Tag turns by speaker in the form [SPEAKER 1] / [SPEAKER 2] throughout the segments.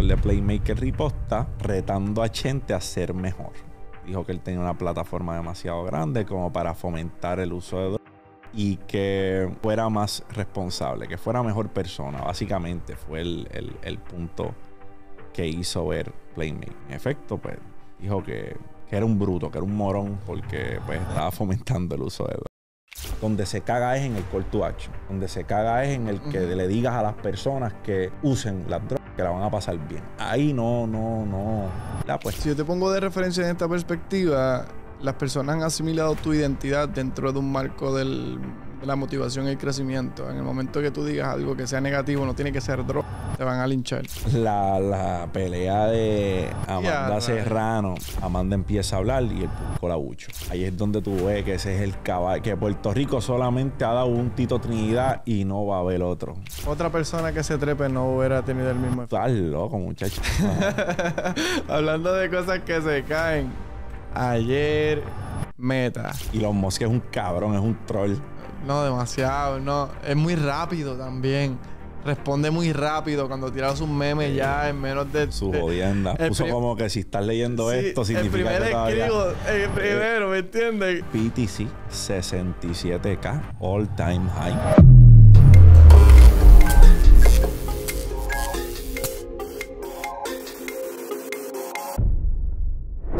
[SPEAKER 1] el de Playmaker Riposta, retando a Chente a ser mejor. Dijo que él tenía una plataforma demasiado grande como para fomentar el uso de drogas y que fuera más responsable, que fuera mejor persona. Básicamente fue el, el, punto que hizo ver Playmaker. En efecto, pues dijo que, que, era un bruto, que era un morón, porque pues estaba fomentando el uso de drogas donde se caga es en el call to action, donde se caga es en el que le digas a las personas que usen las drogas que la van
[SPEAKER 2] a pasar bien. Ahí no, no, no. La pues. Si yo te pongo de referencia en esta perspectiva, las personas han asimilado tu identidad dentro de un marco del la motivación y el crecimiento. En el momento que tú digas algo que sea negativo, no tiene que ser droga, te van a linchar.
[SPEAKER 1] La, pelea de Amanda Serrano, Amanda empieza a hablar y el público la bucho. Ahí es donde tú ves que ese es el caballo, que Puerto Rico solamente ha dado un Tito Trinidad y no va a haber otro.
[SPEAKER 2] Otra persona que se trepe no hubiera tenido el mismo efecto. Estás loco, muchacho. Hablando de cosas que se caen. Ayer, Meta. Y los mosques es un cabrón, es un troll. No, demasiado, no. Es muy rápido también. Responde muy rápido cuando tiras sus meme ya en menos de. Su de, jodienda. Puso como que si estás leyendo esto, significa el primer que escribo, el primero,
[SPEAKER 1] ¿me entiendes? PTC 67K All Time High.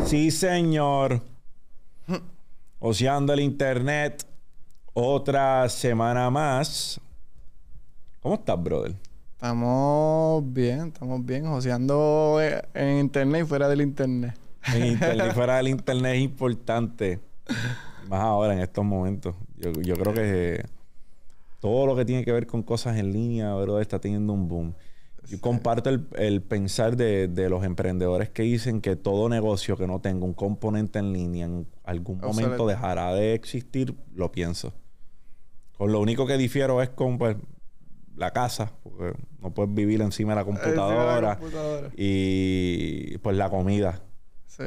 [SPEAKER 1] Sí, señor. Mm. Oseando el internet otra semana
[SPEAKER 2] más. ¿Cómo estás, brother? Estamos bien, estamos bien, joseando eh, en internet y fuera del internet. En internet y fuera del internet
[SPEAKER 1] es importante. Más ahora, en estos momentos. Yo, creo que todo lo que tiene que ver con cosas en línea, brother, está teniendo un boom. Yo comparto el, pensar de, de, los emprendedores que dicen que todo negocio que no tenga un componente en línea en algún momento dejará de existir, lo pienso. Con lo único que difiero es con pues, la casa, porque no puedes vivir encima de la computadora. Y pues la comida. Sí.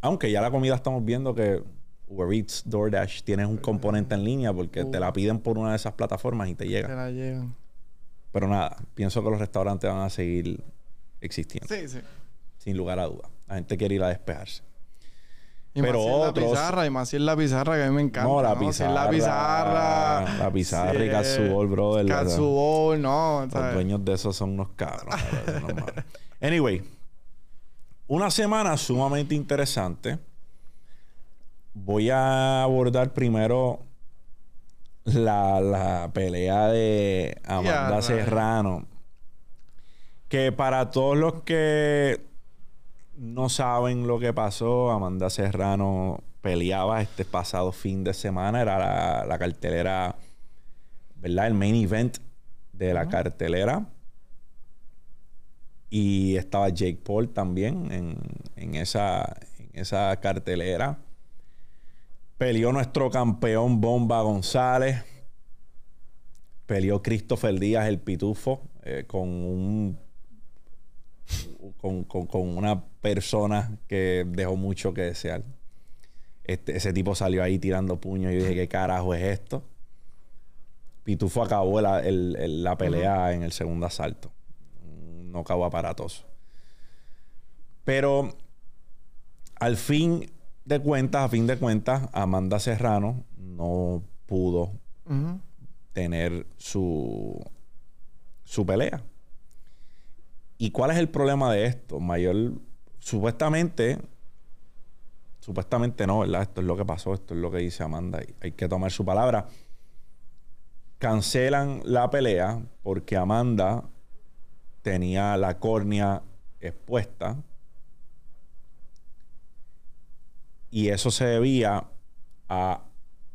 [SPEAKER 1] Aunque ya la comida estamos viendo que Uber Eats, DoorDash, tiene un componente en línea porque te la piden por una de esas plataformas y te llega. Te la llegan. Pero nada, pienso que los restaurantes van a seguir existiendo. Sí, sí. Sin lugar a duda. La gente quiere ir a despejarse. Y pero Es la pizarra,
[SPEAKER 2] y más si es la pizarra que a mí me encanta. No, la pizarra. es la pizarra.
[SPEAKER 1] La pizarra y Katsubol, bro. El, Katsubol,
[SPEAKER 2] no. Los
[SPEAKER 1] dueños de esos son unos cabros. anyway, una semana sumamente interesante. Voy a abordar primero la, la pelea de Amanda Serrano. Que para todos los que no saben lo que pasó, Amanda Serrano peleaba este pasado fin de semana, era la, cartelera, ¿verdad? El main event de la cartelera. Y estaba Jake Paul también en, esa, esa cartelera. Peleó nuestro campeón Bomba González. Peleó Christopher Díaz, el pitufo, eh, con un con, con, una Persona que dejó mucho que desear. Este, ese tipo salió ahí tirando puños y yo dije, ¿qué carajo es esto? Pitufo acabó la, la pelea en el segundo asalto. No acabó aparatoso. Pero al fin de cuentas, a fin de cuentas, Amanda Serrano no pudo tener su, su pelea. ¿Y cuál es el problema de esto? Mayor Supuestamente, supuestamente no, ¿verdad? Esto es lo que pasó, esto es lo que dice Amanda. Hay que tomar su palabra. Cancelan la pelea porque Amanda tenía la córnea expuesta. Y eso se debía a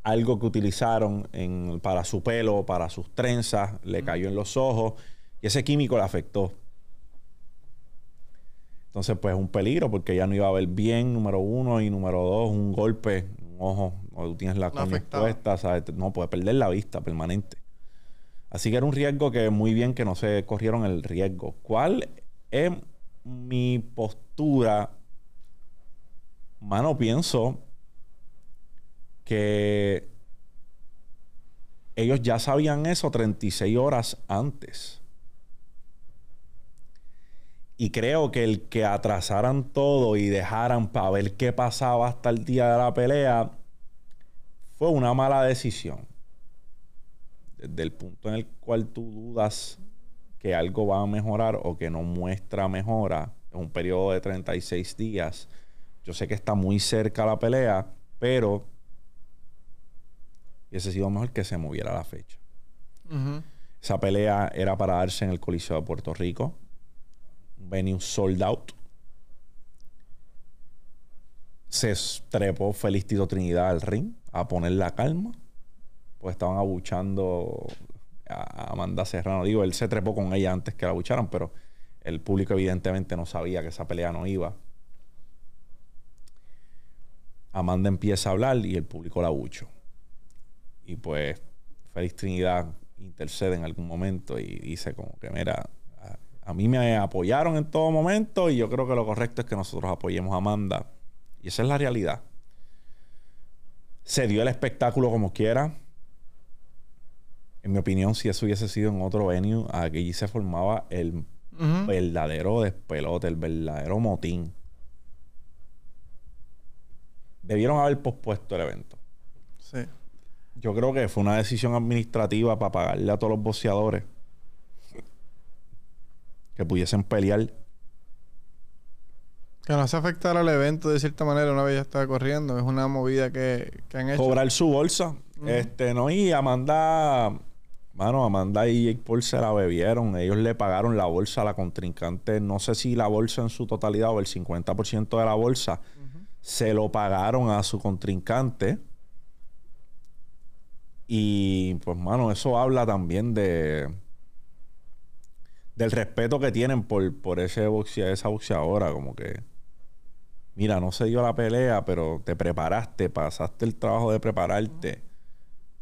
[SPEAKER 1] algo que utilizaron en, para su pelo, para sus trenzas, le cayó en los ojos y ese químico la afectó. Entonces, pues es un peligro porque ya no iba a ver bien, número uno, y número dos, un golpe, un ojo, o tú tienes la coña expuesta, ¿sabes? No, puede perder la vista permanente. Así que era un riesgo que muy bien que no se corrieron el riesgo. ¿Cuál es mi postura? Mano, pienso que ellos ya sabían eso 36 horas antes. Y creo que el que atrasaran todo y dejaran para ver qué pasaba hasta el día de la pelea fue una mala decisión. Desde el punto en el cual tú dudas que algo va a mejorar o que no muestra mejora en un periodo de 36 días. Yo sé que está muy cerca la pelea, pero hubiese sido mejor que se moviera la fecha. Esa pelea era para darse en el Coliseo de Puerto Rico venue sold out. Se trepó Feliz Trinidad al ring a poner la calma. Pues estaban abuchando a Amanda Serrano. Digo, él se trepó con ella antes que la abucharan, pero el público evidentemente no sabía que esa pelea no iba. Amanda empieza a hablar y el público la abuchó. Y pues Feliz Trinidad intercede en algún momento y dice como que, mira, a mí me apoyaron en todo momento y yo creo que lo correcto es que nosotros apoyemos a Amanda. Y esa es la realidad. Se dio el espectáculo como quiera. En mi opinión, si eso hubiese sido en otro venue, aquí se formaba el verdadero despelote, el verdadero motín. Debieron haber pospuesto el evento. Sí. Yo creo que fue una decisión administrativa para pagarle a todos los boceadores que pudiesen pelear.
[SPEAKER 2] Que no se afectara al evento de cierta manera una vez ya estaba corriendo. Es una movida que, han hecho. Cobrar su
[SPEAKER 1] bolsa. Este, no, y Amanda, mano, Amanda y Jake Paul se la bebieron. Ellos le pagaron la bolsa a la contrincante. No sé si la bolsa en su totalidad o el 50% de la bolsa se lo pagaron a su contrincante. Y pues, mano, eso habla también de del respeto que tienen por, por ese esa boxeadora, como que mira, no se dio la pelea, pero te preparaste, pasaste el trabajo de prepararte.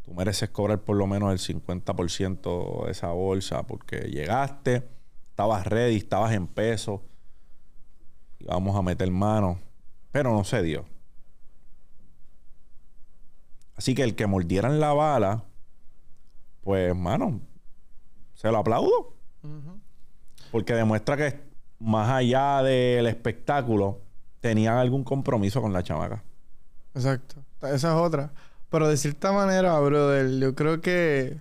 [SPEAKER 1] Tú mereces cobrar por lo menos el 50% de esa bolsa porque llegaste, estabas ready, estabas en peso. Y vamos a meter mano, pero no se dio. Así que el que mordieran la bala, pues, mano, se lo aplaudo. Porque demuestra que más allá del espectáculo, tenían algún compromiso con la chamaca.
[SPEAKER 2] Exacto. Esa es otra. Pero de cierta manera, brother, yo creo que.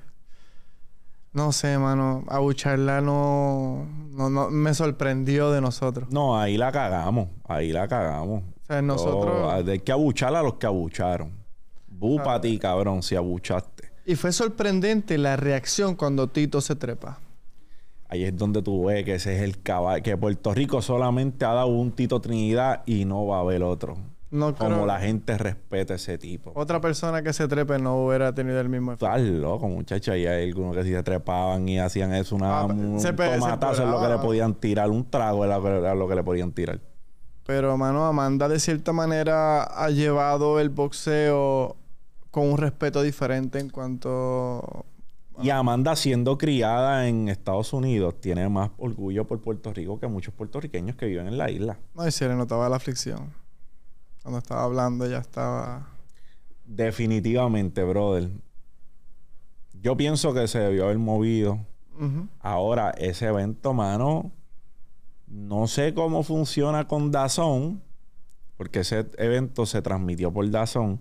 [SPEAKER 2] No sé, mano. Abucharla no, no, Me sorprendió de nosotros. No, ahí la cagamos. Ahí la cagamos. O sea, nosotros.
[SPEAKER 1] hay que abucharla a los que abucharon. Bú para ti, cabrón, si abuchaste. Y fue sorprendente la reacción cuando Tito se trepa. Ahí es donde tú ves que ese es el caballo, que Puerto Rico solamente ha dado un Tito Trinidad y no va a haber otro.
[SPEAKER 2] No Como la
[SPEAKER 1] gente respeta ese tipo.
[SPEAKER 2] Otra persona que se trepe no hubiera tenido el mismo efecto. Estás
[SPEAKER 1] loco, muchachos. Ahí hay algunos que sí se trepaban y hacían eso, una, ah, un, es lo que le podían
[SPEAKER 2] tirar, un trago era lo que le podían tirar. Pero, mano, Amanda de cierta manera ha llevado el boxeo con un respeto diferente en cuanto
[SPEAKER 1] y Amanda, siendo criada en Estados Unidos, tiene más orgullo por Puerto Rico que muchos puertorriqueños que viven en la isla.
[SPEAKER 2] No, y se le notaba la aflicción. Cuando estaba hablando, ya estaba.
[SPEAKER 1] Definitivamente, brother. Yo pienso que se debió haber movido. Ahora, ese evento, mano, no sé cómo funciona con Dazón, porque ese evento se transmitió por Dazón,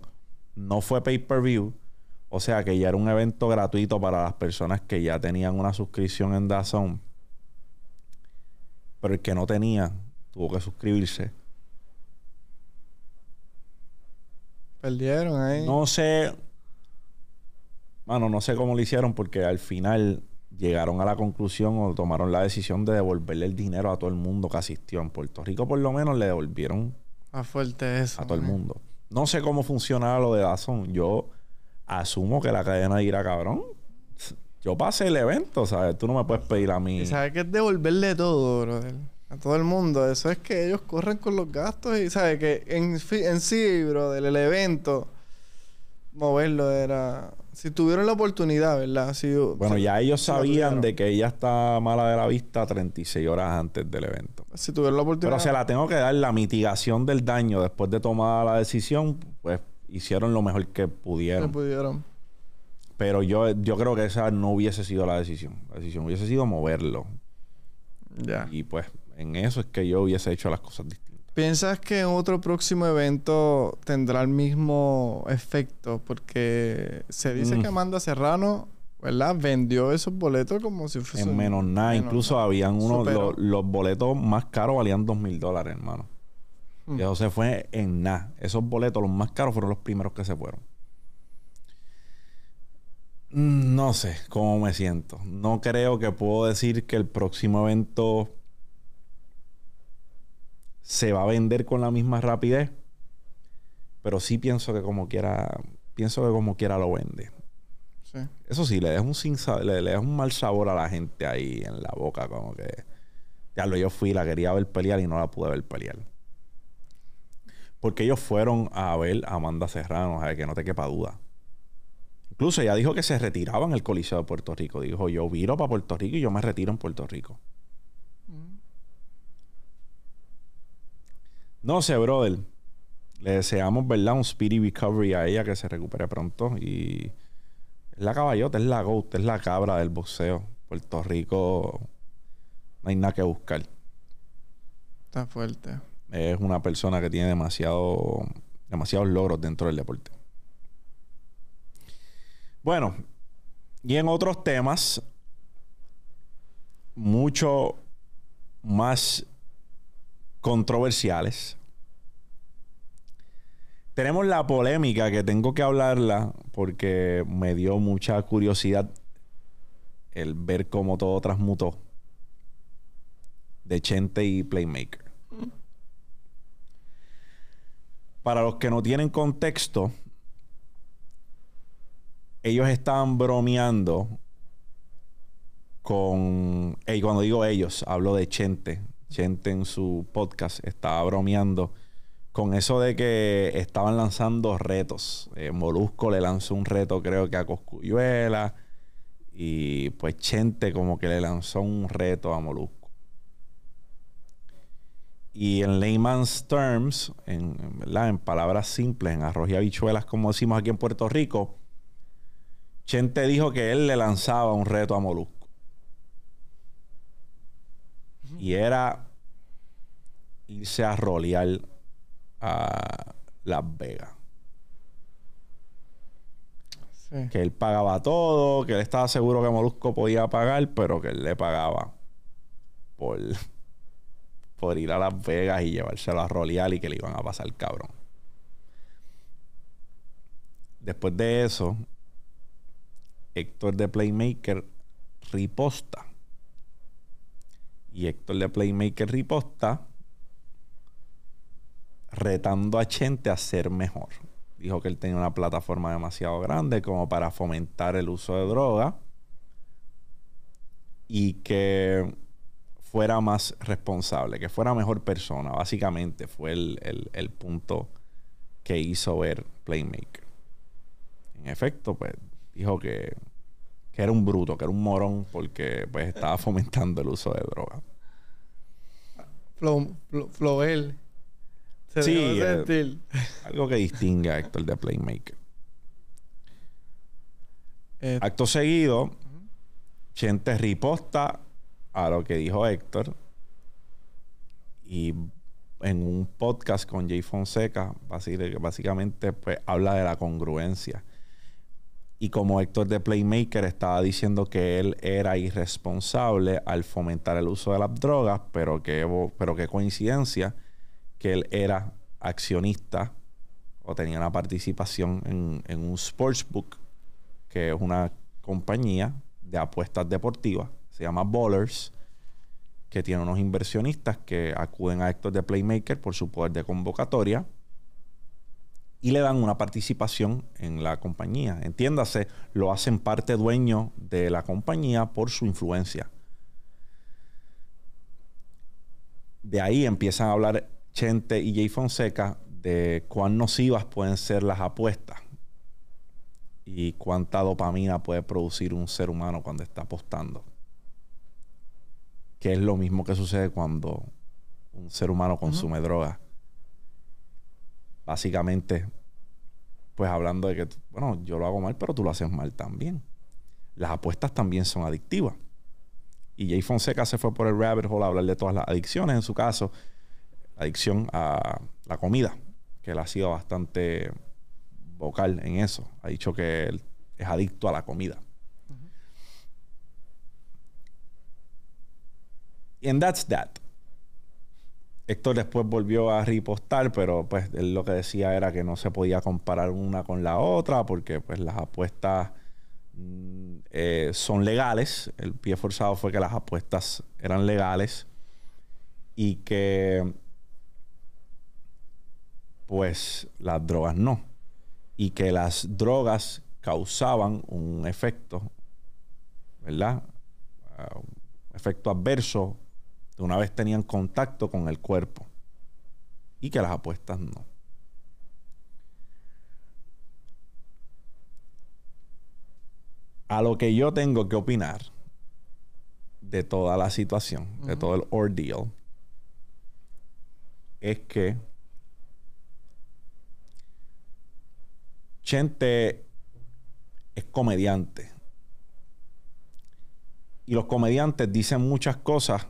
[SPEAKER 1] no fue pay-per-view o sea que ya era un evento gratuito para las personas que ya tenían una suscripción en Dazón. Pero el que no tenía tuvo que suscribirse.
[SPEAKER 2] Perdieron ahí. No sé.
[SPEAKER 1] Bueno, no sé cómo lo hicieron porque al final llegaron a la conclusión o tomaron la decisión de devolverle el dinero a todo el mundo que asistió. En Puerto Rico, por lo menos, le devolvieron.
[SPEAKER 2] A fuerte eso. A todo
[SPEAKER 1] el mundo. No sé cómo funcionaba lo de Dazón. Yo asumo que la cadena irá cabrón, yo pasé el evento, ¿sabes? Tú no me puedes pedir a mí. Y
[SPEAKER 2] sabes que es devolverle todo, brother. A todo el mundo. Eso es que ellos corren con los gastos y, ¿sabes? Que en, en sí, brother, el evento, moverlo era. Si tuvieron la oportunidad, ¿verdad? bueno, ya ellos sabían
[SPEAKER 1] de que ella está mala de la vista 36 horas antes del evento. Si
[SPEAKER 2] tuvieron la oportunidad. Pero se la
[SPEAKER 1] tengo que dar la mitigación del daño después de tomar la decisión, pues hicieron lo mejor que pudieron. Pero yo, yo creo que esa no hubiese sido la decisión. La decisión hubiese sido moverlo. Ya. Y pues en eso es que yo hubiese hecho las cosas distintas.
[SPEAKER 2] ¿Piensas que en otro próximo evento tendrá el mismo efecto? Porque se dice mm. que Amanda Serrano, ¿verdad? Vendió esos boletos como si fuese... En menos nada. Incluso habían unos... Los,
[SPEAKER 1] los boletos más caros valían dos mil dólares, hermano eso mm. se fue en nada. Esos boletos, los más caros, fueron los primeros que se fueron. Mm, no sé cómo me siento. No creo que puedo decir que el próximo evento se va a vender con la misma rapidez. Pero sí pienso que como quiera, pienso que como quiera lo vende. Eso sí, le deja un, le, le un mal sabor a la gente ahí en la boca, como que. Ya lo yo fui, la quería ver pelear y no la pude ver pelear. Porque ellos fueron a ver a Amanda Serrano, a que no te quepa duda. Incluso ella dijo que se retiraba en el Coliseo de Puerto Rico. Dijo, yo viro para Puerto Rico y yo me retiro en Puerto Rico. Mm. No sé, brother. Le deseamos, ¿verdad? Un speedy recovery a ella que se recupere pronto. Y es la caballota, es la ghost, es la cabra del boxeo. Puerto Rico no hay nada que buscar.
[SPEAKER 2] Está fuerte
[SPEAKER 1] es una persona que tiene demasiado, demasiados logros dentro del deporte. Bueno, y en otros temas, mucho más controversiales. Tenemos la polémica que tengo que hablarla porque me dio mucha curiosidad el ver cómo todo transmutó de Chente y Playmaker. para los que no tienen contexto, ellos estaban bromeando con... Y cuando digo ellos, hablo de Chente. Chente en su podcast estaba bromeando con eso de que estaban lanzando retos. Eh, Molusco le lanzó un reto creo que a Coscuyuela y pues Chente como que le lanzó un reto a Molusco. Y en layman's terms, en, ¿verdad? en palabras simples, en arroz bichuelas habichuelas, como decimos aquí en Puerto Rico, Chente dijo que él le lanzaba un reto a Molusco. Y era irse a rolear a Las Vegas. Que él pagaba todo, que él estaba seguro que Molusco podía pagar, pero que él le pagaba por por ir a Las Vegas y llevárselo a Royal y que le iban a pasar cabrón. Después de eso, Héctor de Playmaker riposta. Y Héctor de Playmaker riposta retando a Chente a ser mejor. Dijo que él tenía una plataforma demasiado grande como para fomentar el uso de droga y que fuera más responsable, que fuera mejor persona. Básicamente fue el, el, punto que hizo ver Playmaker. En efecto, pues dijo que, que, era un bruto, que era un morón, porque pues estaba fomentando el uso de droga.
[SPEAKER 2] Flo, Flo, Floel. sí, eh,
[SPEAKER 1] algo que distingue a Héctor de Playmaker. Eh, Acto seguido, Gente riposta a lo que dijo Héctor y en un podcast con Jay Fonseca, básicamente pues, habla de la congruencia. Y como Héctor de Playmaker estaba diciendo que él era irresponsable al fomentar el uso de las drogas, pero que, pero qué coincidencia que él era accionista o tenía una participación en un sportsbook, que es una compañía de apuestas deportivas, se llama Ballers, que tiene unos inversionistas que acuden a Héctor de Playmaker por su poder de convocatoria y le dan una participación en la compañía. Entiéndase, lo hacen parte dueño de la compañía por su influencia. De ahí empiezan a hablar Chente y Jay Fonseca de cuán nocivas pueden ser las apuestas y cuánta dopamina puede producir un ser humano cuando está apostando que es lo mismo que sucede cuando un ser humano consume drogas droga. Básicamente, pues hablando de que, bueno, yo lo hago mal, pero tú lo haces mal también. Las apuestas también son adictivas. Y Jay Fonseca se fue por el rabbit hole a hablar de todas las adicciones, en su caso, adicción a la comida, que él ha sido bastante vocal en eso. Ha dicho que él es adicto a la comida. And that's that. Héctor después volvió a ripostar, pero pues él lo que decía era que no se podía comparar una con la otra porque pues las apuestas mm, eh, son legales. El pie forzado fue que las apuestas eran legales y que pues las drogas no. Y que las drogas causaban un efecto, ¿verdad? Ah, efecto adverso de una vez tenían contacto con el cuerpo y que las apuestas no. A lo que yo tengo que opinar de toda la situación, de todo el ordeal, es que Chente es comediante. Y los comediantes dicen muchas cosas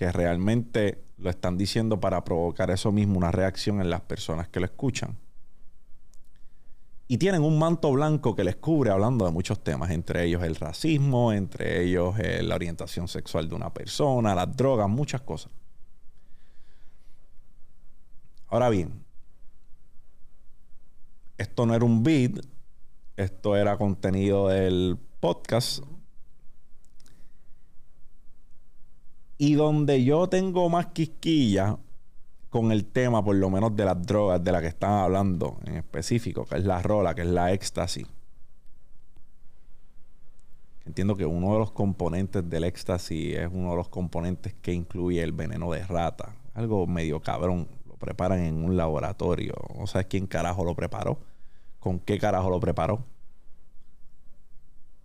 [SPEAKER 1] que realmente lo están diciendo para provocar eso mismo, una reacción en las personas que lo escuchan. Y tienen un manto blanco que les cubre hablando de muchos temas, entre ellos el racismo, entre ellos eh, la orientación sexual de una persona, las drogas, muchas cosas. Ahora bien, esto no era un beat, esto era contenido del podcast Y donde yo tengo más quisquillas con el tema, por lo menos de las drogas de las que están hablando en específico, que es la rola, que es la éxtasis. Entiendo que uno de los componentes del éxtasis es uno de los componentes que incluye el veneno de rata. Algo medio cabrón. Lo preparan en un laboratorio. No sabes quién carajo lo preparó. ¿Con qué carajo lo preparó?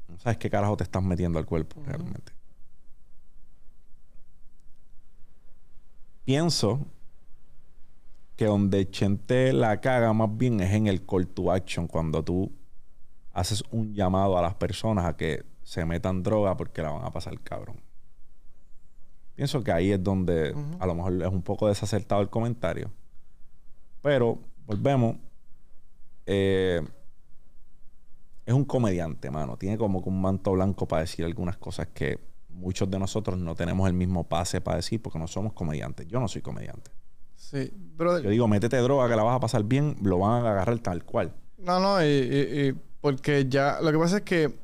[SPEAKER 1] No sabes qué carajo te estás metiendo al cuerpo realmente. pienso que donde Chente la caga más bien es en el call to action, cuando tú haces un llamado a las personas a que se metan droga porque la van a pasar cabrón. Pienso que ahí es donde a lo mejor es un poco desacertado el comentario. Pero, volvemos. Eh, es un comediante, mano. Tiene como que un manto blanco para decir algunas cosas que muchos de nosotros no tenemos el mismo pase para decir porque no somos comediantes. Yo no soy comediante.
[SPEAKER 2] Sí, Yo
[SPEAKER 1] digo, métete droga que la vas a pasar bien, lo van a agarrar tal cual.
[SPEAKER 2] No, no, y, y porque ya lo que pasa es que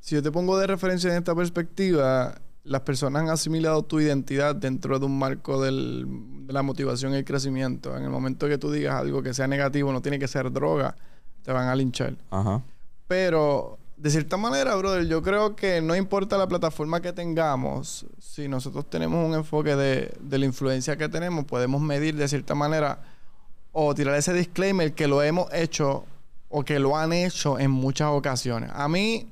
[SPEAKER 2] si yo te pongo de referencia en esta perspectiva, las personas han asimilado tu identidad dentro de un marco del, de la motivación y el crecimiento. En el momento que tú digas algo que sea negativo, no tiene que ser droga, te van a linchar. Ajá. Pero de cierta manera, brother, yo creo que no importa la plataforma que tengamos, si nosotros tenemos un enfoque de, la influencia que tenemos, podemos medir de cierta manera o tirar ese disclaimer que lo hemos hecho o que lo han hecho en muchas ocasiones. A mí,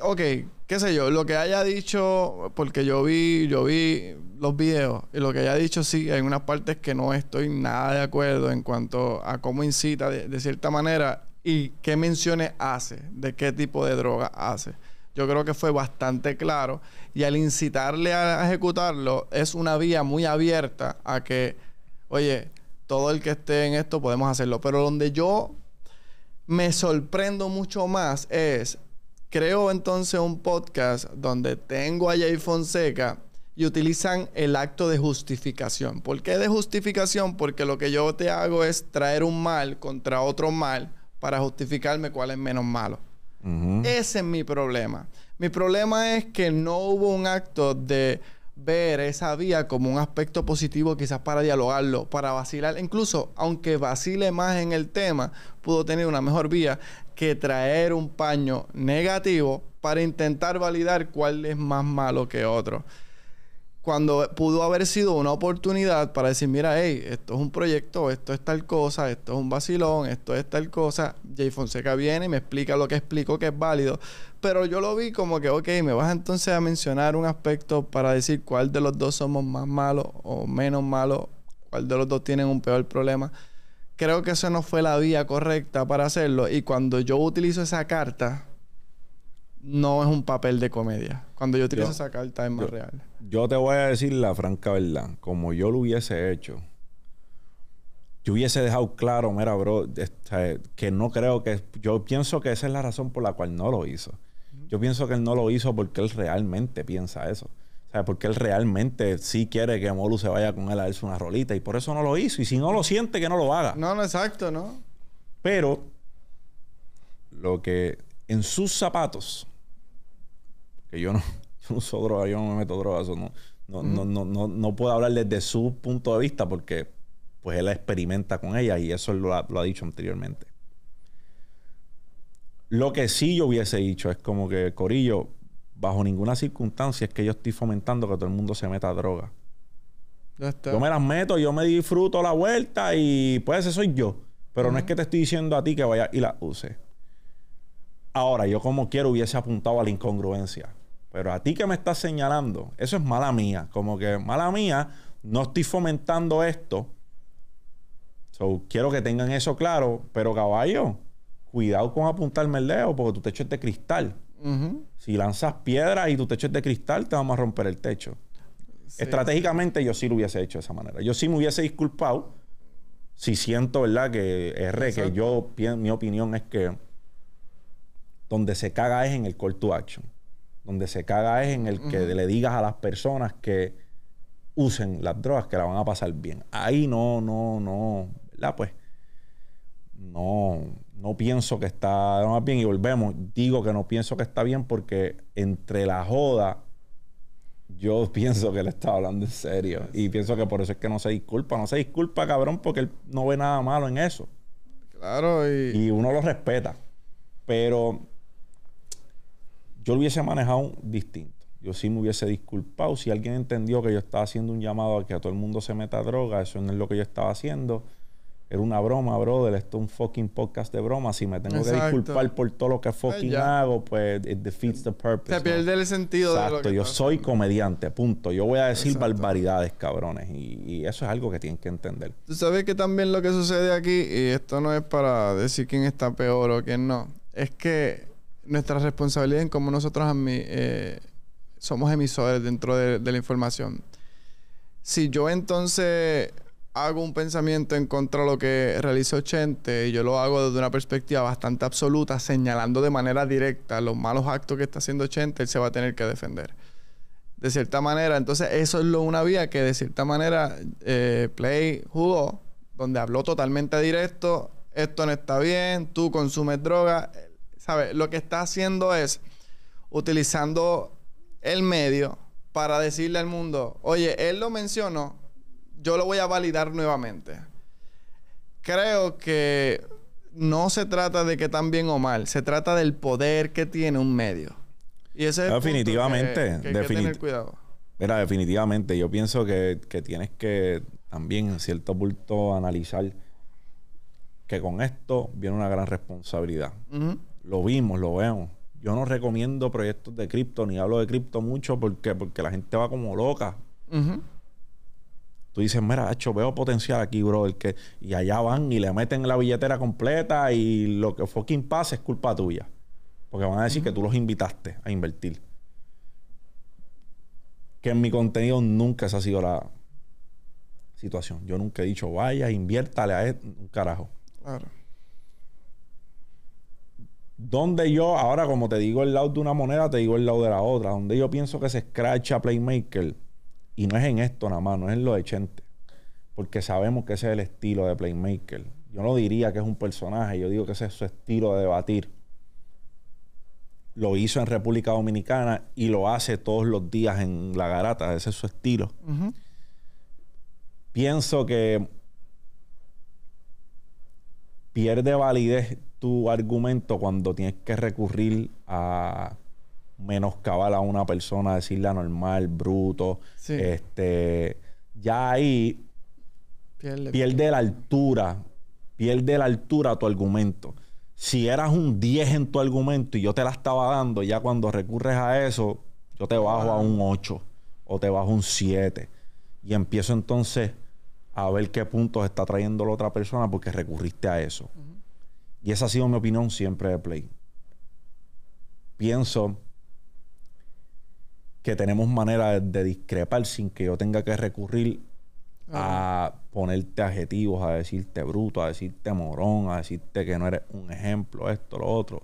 [SPEAKER 2] ok, qué sé yo, lo que haya dicho, porque yo vi, yo vi los videos y lo que haya dicho, sí, hay unas partes que no estoy nada de acuerdo en cuanto a cómo incita de cierta manera y qué menciones hace, de qué tipo de droga hace. Yo creo que fue bastante claro y al incitarle a ejecutarlo es una vía muy abierta a que, oye, todo el que esté en esto podemos hacerlo. Pero donde yo me sorprendo mucho más es, creo entonces un podcast donde tengo a Jay Fonseca y utilizan el acto de justificación. ¿Por qué de justificación? Porque lo que yo te hago es traer un mal contra otro mal para justificarme cuál es menos malo. Ese es mi problema. Mi problema es que no hubo un acto de ver esa vía como un aspecto positivo quizás para dialogarlo, para vacilar. Incluso, aunque vacile más en el tema, pudo tener una mejor vía que traer un paño negativo para intentar validar cuál es más malo que otro cuando pudo haber sido una oportunidad para decir, mira, hey, esto es un proyecto, esto es tal cosa, esto es un vacilón, esto es tal cosa. Jay Fonseca viene y me explica lo que explico que es válido. Pero yo lo vi como que, ok, me vas entonces a mencionar un aspecto para decir cuál de los dos somos más malos o menos malos, cuál de los dos tienen un peor problema. Creo que eso no fue la vía correcta para hacerlo. Y cuando yo utilizo esa carta, no es un papel de comedia. Cuando yo utilizo esa carta es más real.
[SPEAKER 1] Yo te voy a decir la franca verdad. Como yo lo hubiese hecho, yo hubiese dejado claro, mira, bro, que no creo que... Yo pienso que esa es la razón por la cual no lo hizo. Yo pienso que él no lo hizo porque él realmente piensa eso. O sea, porque él realmente sí quiere que Molu se vaya con él a darse una rolita y por eso no lo hizo. Y si no lo siente, que no lo haga. No, no,
[SPEAKER 2] exacto, ¿no?
[SPEAKER 1] Pero lo que en sus zapatos, que yo no, yo no uso droga, yo no me meto droga, eso no, no, no, no, no, puedo hablar desde su punto de vista porque pues él experimenta con ella y eso lo ha, lo ha dicho anteriormente. Lo que sí yo hubiese dicho es como que, Corillo, bajo ninguna circunstancia es que yo estoy fomentando que todo el mundo se meta a droga. Yo me las meto, yo me disfruto la vuelta y pues ese soy yo. Pero no es que te estoy diciendo a ti que vaya y la use Ahora, yo como quiero hubiese apuntado a la incongruencia. Pero a ti que me estás señalando, eso es mala mía. Como que mala mía, no estoy fomentando esto. So, quiero que tengan eso claro. Pero caballo, cuidado con apuntarme el dedo porque tu techo es de cristal. Si lanzas piedras y tu techo es de cristal, te vamos a romper el techo. Estratégicamente yo sí lo hubiese hecho de esa manera. Yo sí me hubiese disculpado si siento, ¿verdad? Que es que yo, mi opinión es que donde se caga es en el call to action. Donde se caga es en el que le digas a las personas que usen las drogas, que la van a pasar bien. Ahí no, no, no, ¿verdad? Pues no, no pienso que está más bien. Y volvemos, digo que no pienso que está bien porque entre la joda, yo pienso que le está hablando en serio. Y pienso que por eso es que no se disculpa. No se disculpa, cabrón, porque él no ve nada malo en eso. Claro, y. Y uno lo respeta. Pero yo lo hubiese manejado distinto. Yo sí me hubiese disculpado. Si alguien entendió que yo estaba haciendo un llamado a que a todo el mundo se meta droga, eso no es lo que yo estaba haciendo. Era una broma, brother. Esto es un fucking podcast de broma. Si me tengo que disculpar por todo lo que pues fucking hago, pues it defeats the purpose. Te pierde el
[SPEAKER 2] sentido de lo que
[SPEAKER 1] Yo soy comediante, punto. Yo voy a decir barbaridades, cabrones. Y, y, eso es algo que tienen que entender.
[SPEAKER 2] Tú sabes que también lo que sucede aquí, y esto no es para decir quién está peor o quién no, es que nuestra responsabilidad en cómo nosotros eh, somos emisores dentro de, la información. Si yo entonces hago un pensamiento en contra de lo que realizó Chente y yo lo hago desde una perspectiva bastante absoluta, señalando de manera directa los malos actos que está haciendo Chente, él se va a tener que defender. De cierta manera, entonces eso es lo, una vía que de cierta manera eh, Play jugó, donde habló totalmente directo, esto no está bien, tú consumes droga, lo que está haciendo es utilizando el medio para decirle al mundo, oye, él lo mencionó, yo lo voy a validar nuevamente. Creo que no se trata de que tan bien o mal, se trata del poder que tiene un medio. Y ese es definitivamente, hay que tener cuidado.
[SPEAKER 1] Mira, definitivamente, yo pienso que, tienes que también en cierto punto analizar que con esto viene una gran responsabilidad lo vimos, lo vemos. Yo no recomiendo proyectos de cripto, ni hablo de cripto mucho porque, porque la gente va como loca. Tú dices, mira, hecho, veo potencial aquí, bro. El que, y allá van y le meten la billetera completa y lo que fucking pasa es culpa tuya. Porque van a decir que tú los invitaste a invertir. Que en mi contenido nunca esa ha sido la situación. Yo nunca he dicho, vaya, inviértale a e-". Un carajo. Claro. Donde yo, ahora como te digo el lado de una moneda, te digo el lado de la otra. Donde yo pienso que se escracha Playmaker, y no es en esto nada más, no es en lo de Chente. Porque sabemos que ese es el estilo de Playmaker. Yo no diría que es un personaje, yo digo que ese es su estilo de debatir. Lo hizo en República Dominicana y lo hace todos los días en la garata, ese es su estilo. Pienso que pierde validez tu argumento cuando tienes que recurrir a menoscabar a una persona, decirle normal bruto? Este, ya ahí
[SPEAKER 2] pierde,
[SPEAKER 1] la altura, pierde la altura tu argumento. Si eras un 10 en tu argumento y yo te la estaba dando, ya cuando recurres a eso, yo te bajo a un 8 o te bajo un 7. Y empiezo entonces a ver qué puntos está trayendo la otra persona porque recurriste a eso. Y esa ha sido mi opinión siempre de Play. Pienso que tenemos manera de, discrepar sin que yo tenga que recurrir a ponerte adjetivos, a decirte bruto, a decirte morón, a decirte que no eres un ejemplo, esto, lo otro.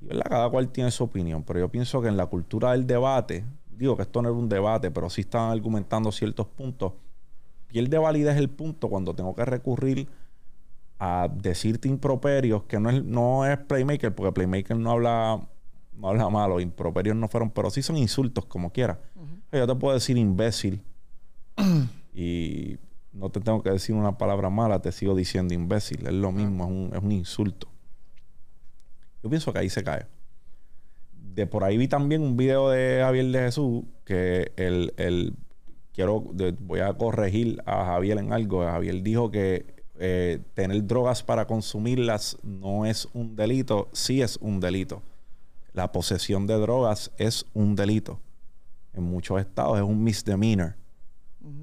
[SPEAKER 1] Y cada cual tiene su opinión, pero yo pienso que en la cultura del debate, digo que esto no era un debate, pero sí están argumentando ciertos puntos, pierde validez el punto cuando tengo que recurrir a decirte improperios, que no es, no es Playmaker, porque Playmaker no habla, no habla malo, improperios no fueron, pero sí son insultos como quiera. Yo te puedo decir imbécil y no te tengo que decir una palabra mala, te sigo diciendo imbécil, es lo mismo, es, un, insulto. Yo pienso que ahí se cae. De por ahí vi también un video de Javier de Jesús que el, quiero voy a corregir a Javier en algo. Javier dijo que eh, tener drogas para consumirlas no es un delito, sí es un delito. La posesión de drogas es un delito. En muchos estados es un misdemeanor,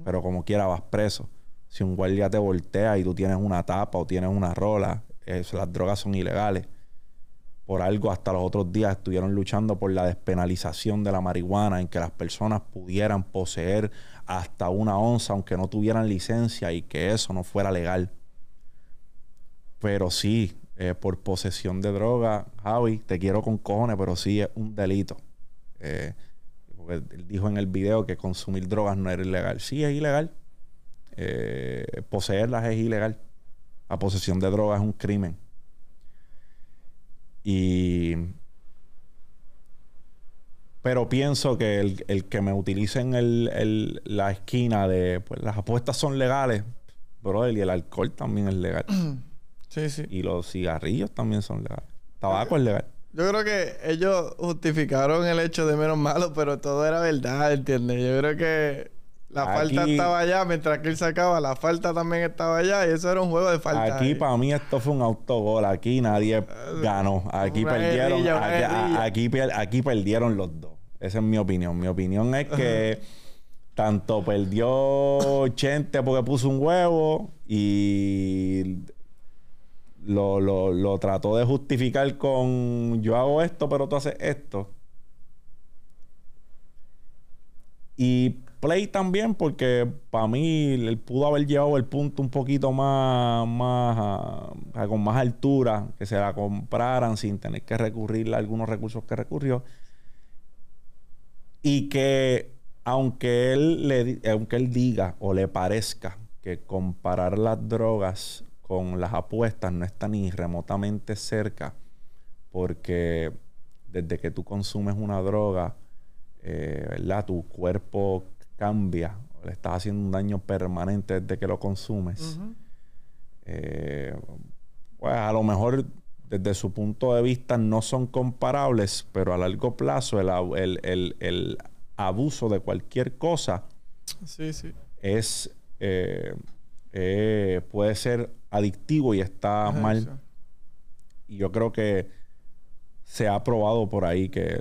[SPEAKER 1] pero como quiera vas preso. Si un guardia te voltea y tú tienes una tapa o tienes una rola, las drogas son ilegales. Por algo hasta los otros días estuvieron luchando por la despenalización de la marihuana, en que las personas pudieran poseer hasta una onza aunque no tuvieran licencia y que eso no fuera legal pero sí, eh, por posesión de droga, Javi, te quiero con cojones, pero sí es un delito. Eh, porque él dijo en el video que consumir drogas no era ilegal. Sí, es ilegal. Eh, poseerlas es ilegal. La posesión de droga es un crimen. Y. Pero pienso que el, el que me utilicen el, el, la esquina de pues las apuestas son legales, bro, y el alcohol también es legal. Sí, sí. Y los cigarrillos también son legales. Tabaco es legal.
[SPEAKER 2] Yo creo que ellos justificaron el hecho de menos malo, pero todo era verdad, ¿entiendes? Yo creo que la falta estaba allá, mientras que él sacaba, la falta también estaba allá y eso era un juego de falta. Aquí eh, para mí esto
[SPEAKER 1] fue un autogol, aquí nadie eh, ganó, aquí perdieron, aquí, aquí perdieron los dos. Esa es mi opinión. Mi opinión es que tanto perdió Chente porque puso un huevo y lo, lo, lo trató de justificar con yo hago esto, pero tú haces esto. Y Play también, porque para mí él pudo haber llevado el punto un poquito más, más con más altura, que se la compraran sin tener que recurrir a algunos recursos que recurrió. Y que aunque él, le, aunque él diga o le parezca que comparar las drogas con las apuestas no está ni remotamente cerca, porque desde que tú consumes una droga, eh, ¿verdad? Tu cuerpo cambia, le estás haciendo un daño permanente desde que lo consumes. Eh, pues a lo mejor desde su punto de vista no son comparables, pero a largo plazo el, abuso de cualquier cosa sí, sí. es eh, eh, puede ser adictivo y está mal. Y yo creo que se ha probado por ahí que,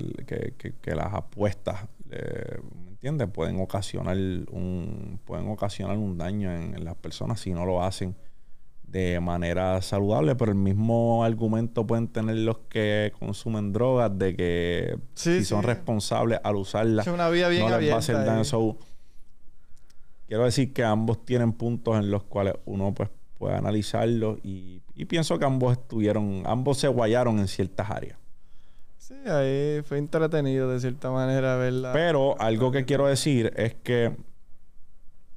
[SPEAKER 1] que, las apuestas, eh, ¿me entiendes? Pueden ocasionar, un, pueden ocasionar un daño en, las personas si no lo hacen de manera saludable, pero el mismo argumento pueden tener los que consumen drogas de que si son responsables al usarlas, una no les daño. quiero decir que ambos tienen puntos en los cuales uno pues pues analizarlo y, pienso que ambos estuvieron, ambos se guayaron en ciertas áreas.
[SPEAKER 2] Sí, ahí fue entretenido de cierta manera verdad Pero
[SPEAKER 1] algo que quiero decir es que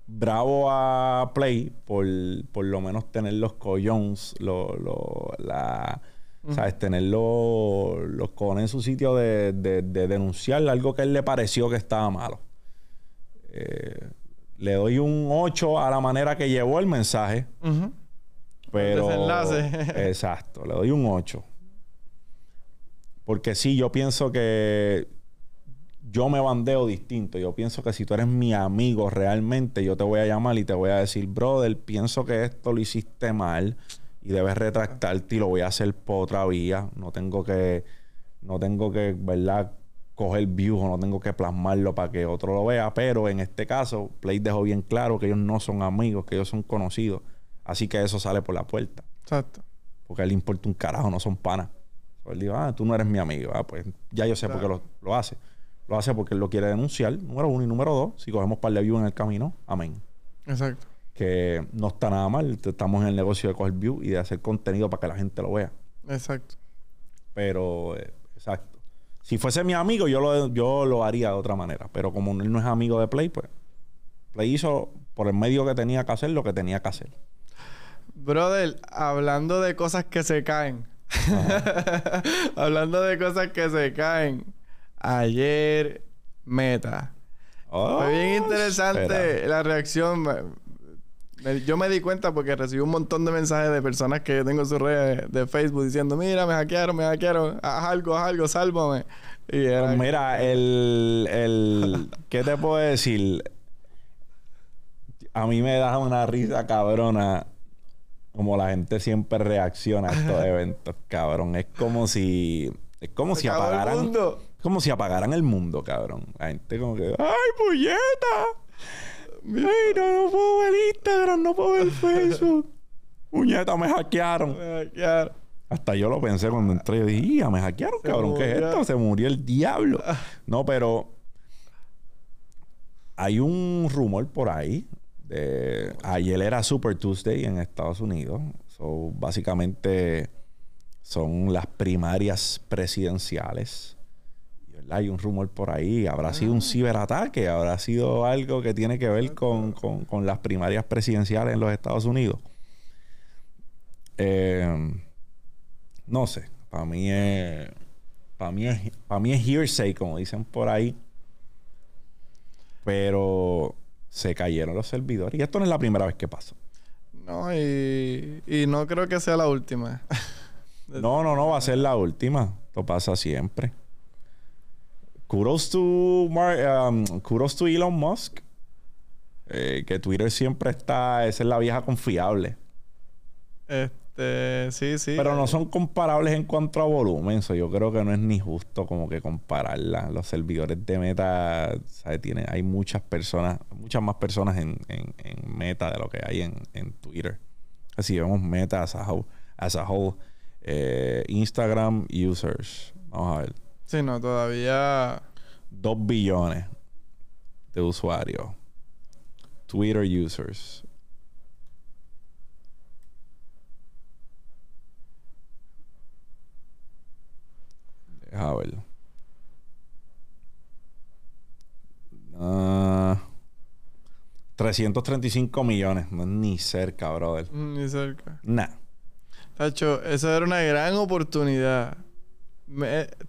[SPEAKER 1] bravo a Play por, por lo menos tener los collones, lo, lo, la, ¿sabes? tener los, los cojones en su sitio de, de, denunciar algo que a él le pareció que estaba malo. Eh, le doy un 8 a la manera que llevó el mensaje. Pero. Desenlace. exacto, le doy un 8. Porque sí, yo pienso que yo me bandeo distinto. Yo pienso que si tú eres mi amigo realmente, yo te voy a llamar y te voy a decir, brother, pienso que esto lo hiciste mal y debes retractarte y lo voy a hacer por otra vía. No tengo que, no tengo que, ¿verdad? coger views o no tengo que plasmarlo para que otro lo vea, pero en este caso Play dejó bien claro que ellos no son amigos, que ellos son conocidos, así que eso sale por la puerta. Exacto. Porque a él le importa un carajo, no son panas. Él dijo, ah, tú no eres mi amigo. Ah, pues ya yo sé por qué lo, hace. Lo hace porque él lo quiere denunciar, número uno. Y número dos, si cogemos par de views en el camino, amén. Exacto. Que no está nada mal. Estamos en el negocio de coger views y de hacer contenido para que la gente lo vea. Exacto. Pero, eh, exacto. Si fuese mi amigo, yo lo, yo lo haría de otra manera. Pero como él no es amigo de Play, pues Play hizo por el medio que tenía que hacer lo que tenía que hacer.
[SPEAKER 2] Brother, hablando de cosas que se caen. hablando de cosas que se caen. Ayer, meta. Fue bien oh, interesante la reacción yo me di cuenta porque recibí un montón de mensajes de personas que yo tengo en sus redes de Facebook diciendo, mira, me hackearon, me hackearon, haz algo, haz algo, sálvame. Y era pues mira,
[SPEAKER 1] el, el... ¿Qué te puedo decir? A mí me da una risa cabrona como la gente siempre reacciona a estos eventos, cabrón. Es como si... Es como si apagaran... El Como si apagaran el mundo, cabrón. La gente como que... ¡Ay,
[SPEAKER 2] puñeta! ¡Ay!
[SPEAKER 1] no, no puedo ver Instagram, no puedo ver Facebook. Muñeta, me hackearon. Me hackearon. Hasta yo lo pensé cuando entré. y dije, ya, me hackearon, cabrón. ¿Qué es esto? Se murió el diablo. Ah. No, pero hay un rumor por ahí. De... Ayer era Super Tuesday en Estados Unidos. Son básicamente son las primarias presidenciales hay un rumor por ahí, habrá sido un ah. ciberataque, habrá sido algo que tiene que ver con, las primarias presidenciales en los Estados Unidos. Em, no sé, para mí es, para mí es, mí es hearsay, como dicen por ahí. Pero se cayeron los servidores y esto no es la primera vez que pasa.
[SPEAKER 2] No, y no creo que sea la última.
[SPEAKER 1] no, no, no va a ser la última. Esto pasa siempre. Um, kudos to, Elon Musk. Eh, que Twitter siempre está, esa es la vieja confiable.
[SPEAKER 2] Este, sí, sí. Pero
[SPEAKER 1] no son comparables en cuanto a volumen. yo creo que no es ni justo como que compararla. Los servidores de Meta, hay muchas personas, muchas más personas en, Meta de lo que hay en, Twitter. Así vemos Meta as a whole, as eh, Instagram users. Vamos a ver. Sí, no, todavía. Dos billones de usuarios. Twitter users. Deja verlo. 335 ah, millones. No es ni cerca, brother.
[SPEAKER 2] Ni cerca. Nah. Tacho, esa era una gran oportunidad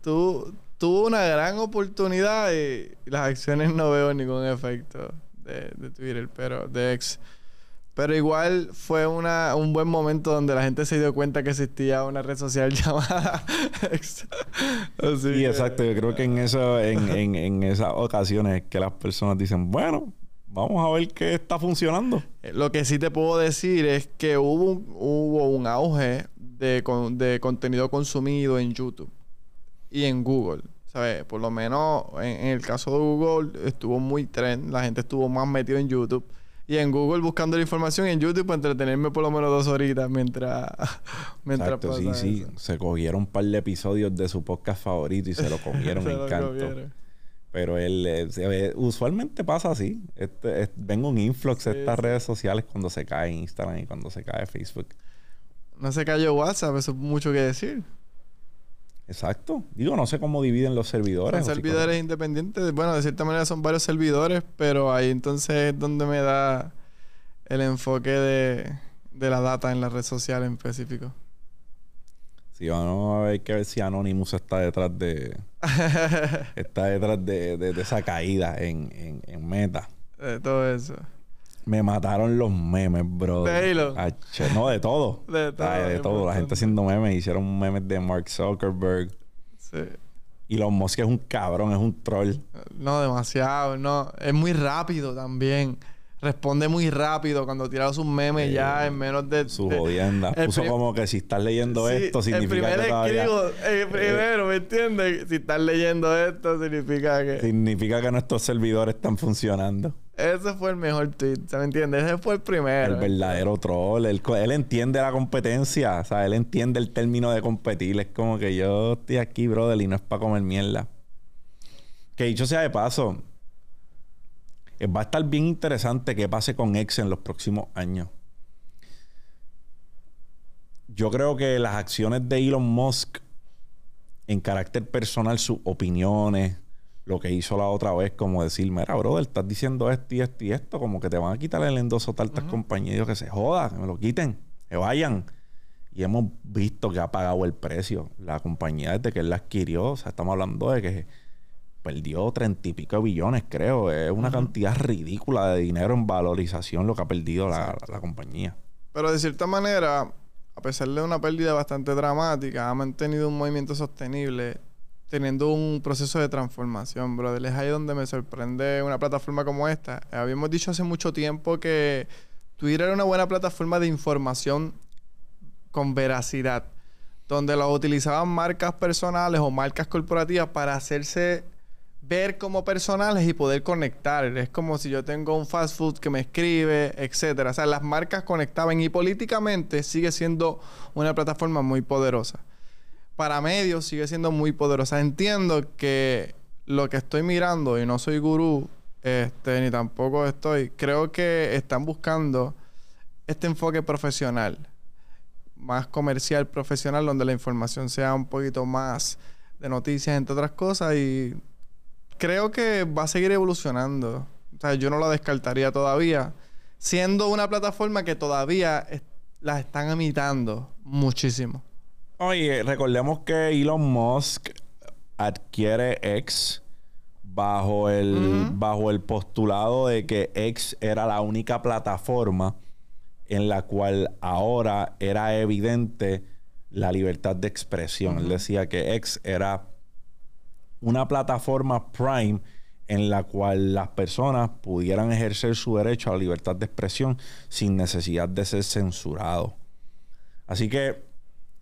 [SPEAKER 2] tú tuvo una gran oportunidad y las acciones no veo ningún efecto de, de Twitter, pero de ex. Pero igual fue una, un buen momento donde la gente se dio cuenta que existía una red social llamada Así exacto. Yo creo que en,
[SPEAKER 1] eso, en, en, en esas ocasiones que las personas dicen, bueno, vamos a ver qué
[SPEAKER 2] está funcionando. Eh, lo que sí te puedo decir es que hubo un, hubo un auge de, de contenido consumido en YouTube y en Google. ¿Sabes? Por lo menos en, el caso de Google estuvo muy trend, la gente estuvo más metida en YouTube. Y en Google buscando la información en YouTube para entretenerme por lo menos dos horitas mientras, mientras Exacto, sí, sí.
[SPEAKER 1] Se cogieron un par de episodios de su podcast favorito y se lo cogieron en canto. Pero él, eh, usualmente pasa así. Este, vengo un influx estas redes sociales cuando se cae Instagram y cuando se cae Facebook. No se cayó WhatsApp,
[SPEAKER 2] eso es mucho que decir.
[SPEAKER 1] Exacto. Digo, no sé cómo dividen los servidores. Los servidores
[SPEAKER 2] independientes. Bueno, de cierta manera son varios servidores, pero ahí entonces es donde me da el enfoque de, la data en la red social en específico.
[SPEAKER 1] Sí, vamos a ver que ver si Anonymous está detrás de. está detrás de, esa caída en, en meta.
[SPEAKER 2] De todo eso.
[SPEAKER 1] Me mataron los memes, bro. De no, de todo. De todo. de todo. La gente haciendo memes. Hicieron memes de Mark Zuckerberg. Sí. Y los Musk es un cabrón, es un troll.
[SPEAKER 2] No, demasiado. No. Es muy rápido también responde muy rápido cuando tira sus memes ya eh, en menos de... Su jodienda. Puso como que si estás leyendo esto significa que Escribo, el eh, eh, primero, ¿me entiendes? Si estás leyendo esto significa que...
[SPEAKER 1] Significa que nuestros servidores están funcionando.
[SPEAKER 2] Ese fue el mejor tweet,
[SPEAKER 1] ¿se me entiende? Ese fue el primero. El verdadero troll. Él, entiende la competencia. O sea, él entiende el término de competir. Es como que yo estoy aquí, brother, y no es para comer mierda. Que dicho sea de paso, eh, va a estar bien interesante qué pase con X en los próximos años. Yo creo que las acciones de Elon Musk en carácter personal, sus opiniones, lo que hizo la otra vez, como decir, mira, brother, estás diciendo esto y esto y esto, como que te van a quitar el endoso tal, tal compañeros que se joda, que me lo quiten, que vayan. Y hemos visto que ha pagado el precio. La compañía desde que él la adquirió, o sea, estamos hablando de que perdió treinta y pico billones, creo. Es una cantidad ridícula de dinero en valorización lo que ha perdido la, la compañía.
[SPEAKER 2] Pero de cierta manera, a pesar de una pérdida bastante dramática, ha mantenido un movimiento sostenible teniendo un proceso de transformación, brother. Es ahí donde me sorprende una plataforma como esta. Habíamos dicho hace mucho tiempo que Twitter era una buena plataforma de información con veracidad, donde lo utilizaban marcas personales o marcas corporativas para hacerse ver como personales y poder conectar. Es como si yo tengo un fast food que me escribe, etcétera. O sea, las marcas conectaban y políticamente sigue siendo una plataforma muy poderosa para medios sigue siendo muy poderosa. Entiendo que lo que estoy mirando, y no soy gurú, este, ni tampoco estoy, creo que están buscando este enfoque profesional, más comercial, profesional, donde la información sea un poquito más de noticias, entre otras cosas, y creo que va a seguir evolucionando. O sea, yo no la descartaría todavía, siendo una plataforma que todavía la están imitando muchísimo.
[SPEAKER 1] Oye, eh, recordemos que Elon Musk adquiere X bajo el, bajo el postulado de que X era la única plataforma en la cual ahora era evidente la libertad de expresión. Él decía que X era una plataforma prime en la cual las personas pudieran ejercer su derecho a la libertad de expresión sin necesidad de ser censurado. Así que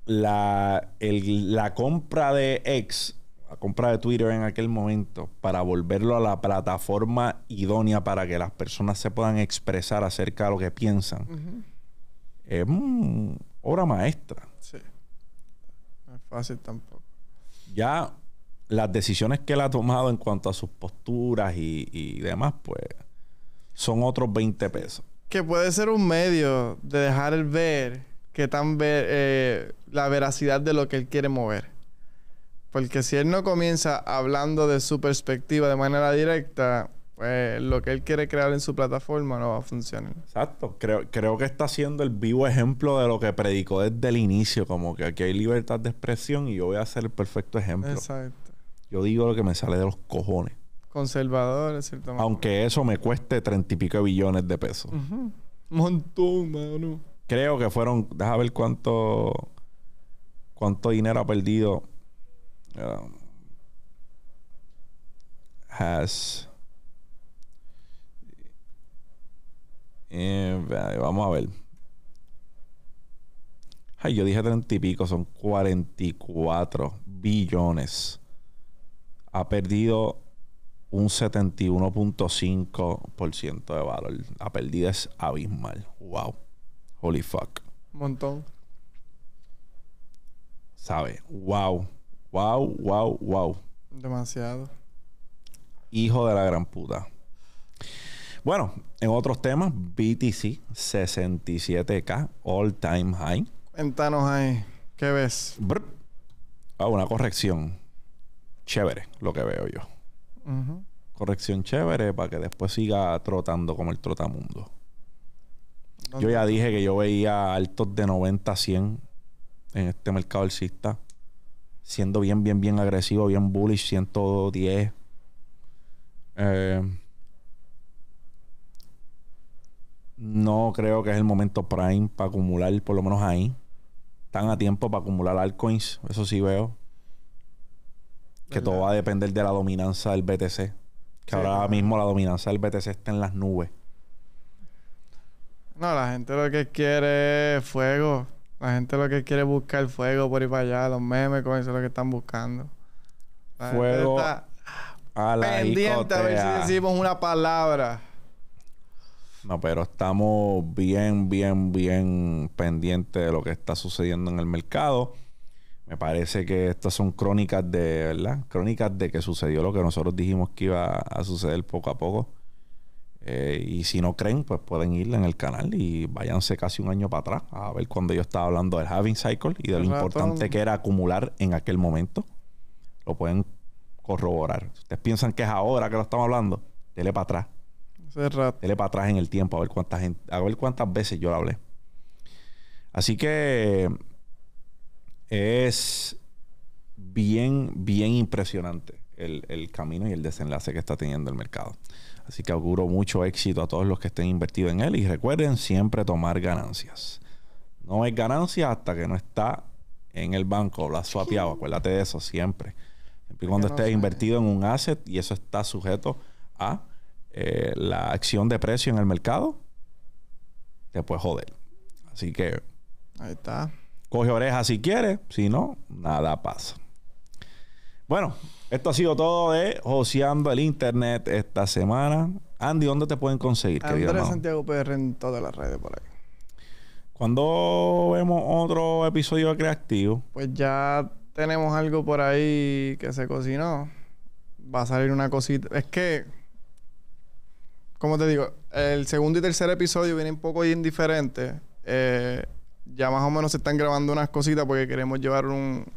[SPEAKER 1] la, el, la compra de ex... la compra de Twitter en aquel momento, para volverlo a la plataforma idónea para que las personas se puedan expresar acerca de lo que piensan, es obra maestra.
[SPEAKER 2] Sí. No es fácil tampoco.
[SPEAKER 1] Ya las decisiones que él ha tomado en cuanto a sus posturas y, y demás, pues son otros 20 pesos.
[SPEAKER 2] Que puede ser un medio de dejar el ver que tan ver, eh, la veracidad de lo que él quiere mover. Porque si él no comienza hablando de su perspectiva de manera directa, pues lo que él quiere crear en su plataforma no va a funcionar.
[SPEAKER 1] Exacto. Creo, creo que está siendo el vivo ejemplo de lo que predicó desde el inicio, como que aquí hay libertad de expresión y yo voy a ser el perfecto ejemplo. Exacto. Yo digo lo que me sale de los cojones.
[SPEAKER 2] Conservador, cierto.
[SPEAKER 1] Aunque eso me cueste treinta y pico billones de pesos.
[SPEAKER 2] Montón, mano
[SPEAKER 1] creo que fueron, deja ver cuánto, cuánto dinero ha perdido. Um, has eh, vamos a ver. Ay, yo dije 30 y pico, son 44 billones. Ha perdido un 71.5% de valor. La pérdida es abismal. Wow. Holy fuck. Un montón. ¿Sabe? Wow. Wow, wow, wow.
[SPEAKER 2] Demasiado.
[SPEAKER 1] Hijo de la gran puta. Bueno, en otros temas, BTC 67K, all time high.
[SPEAKER 2] Ventanos ahí.
[SPEAKER 1] ¿Qué ves? Ah, una corrección. Chévere, lo que veo yo. Corrección chévere para que después siga trotando como el trotamundo. Yo ya dije que yo veía altos de 90 a 100 en este mercado alcista. Siendo bien, bien, bien agresivo, bien bullish, 110. Eh, no creo que es el momento prime para acumular, por lo menos ahí. Están a tiempo para acumular altcoins, eso sí veo. Que todo va a depender de la dominancia del BTC. Que ahora mismo la dominancia del BTC está en las nubes.
[SPEAKER 2] No, la gente lo que quiere es fuego. La gente lo que quiere es buscar fuego por ir para allá. Los memes, con eso es lo que están buscando. fuego. a
[SPEAKER 1] la pendiente a ver si
[SPEAKER 2] decimos una palabra.
[SPEAKER 1] No, pero estamos bien, bien, bien pendientes de lo que está sucediendo en el mercado. Me parece que estas son crónicas de, ¿verdad? Crónicas de que sucedió lo que nosotros dijimos que iba a suceder poco a poco. Eh, y si no creen, pues pueden ir en el canal y váyanse casi un año para atrás a ver cuando yo estaba hablando del having cycle y de lo importante que era acumular en aquel momento. Lo pueden corroborar. Si ustedes piensan que es ahora que lo estamos hablando, tele para atrás. Rato. Dele para atrás en el tiempo a ver cuánta gente, a ver cuántas veces yo lo hablé. Así que es bien, bien impresionante el camino y el desenlace que está teniendo el mercado. Así que auguro mucho éxito a todos los que estén invertidos en él y recuerden siempre tomar ganancias. No hay ganancia hasta que no está en el banco, la swapeado, acuérdate de eso siempre. Siempre cuando estés invertido en un asset y eso está sujeto a eh, la acción de precio en el mercado, te puedes joder. Así que. Ahí está. Coge oreja si quieres, si no, nada pasa. Bueno, esto ha sido todo de Joseando el Internet esta semana. Andy, ¿dónde te pueden conseguir? Andrés Santiago PR
[SPEAKER 2] en todas las redes por ahí. ¿Cuándo vemos
[SPEAKER 1] otro episodio creativo?
[SPEAKER 2] Pues ya tenemos algo por ahí que se cocinó. Va a salir una cosita. Es que, como te digo, el segundo y tercer episodio vienen un poco indiferentes. Eh, ya más o menos se están grabando unas cositas porque queremos llevar un,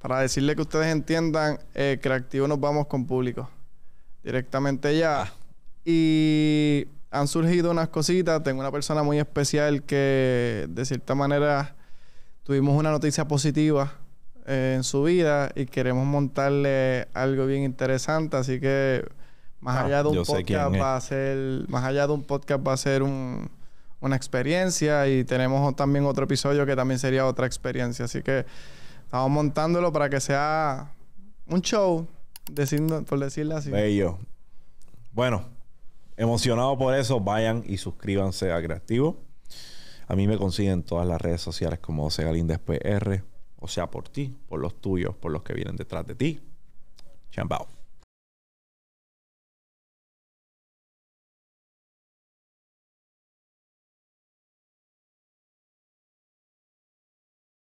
[SPEAKER 2] para decirle que ustedes entiendan, eh, Creativo nos vamos con público. Directamente ya. Ah. Y han surgido unas cositas. Tengo una persona muy especial que, de cierta manera, tuvimos una noticia positiva eh, en su vida y queremos montarle algo bien interesante. Así que más ah, allá de un podcast va a ser más allá de un podcast va a ser un, una experiencia y tenemos también otro episodio que también sería otra experiencia así que Estamos montándolo para que sea un show, por decirlo así. Bello.
[SPEAKER 1] Bueno, emocionado por eso, vayan y suscríbanse a Creativo. A mí me consiguen todas las redes sociales como José PR, o sea, por ti, por los tuyos, por los que vienen detrás de ti. Chambao.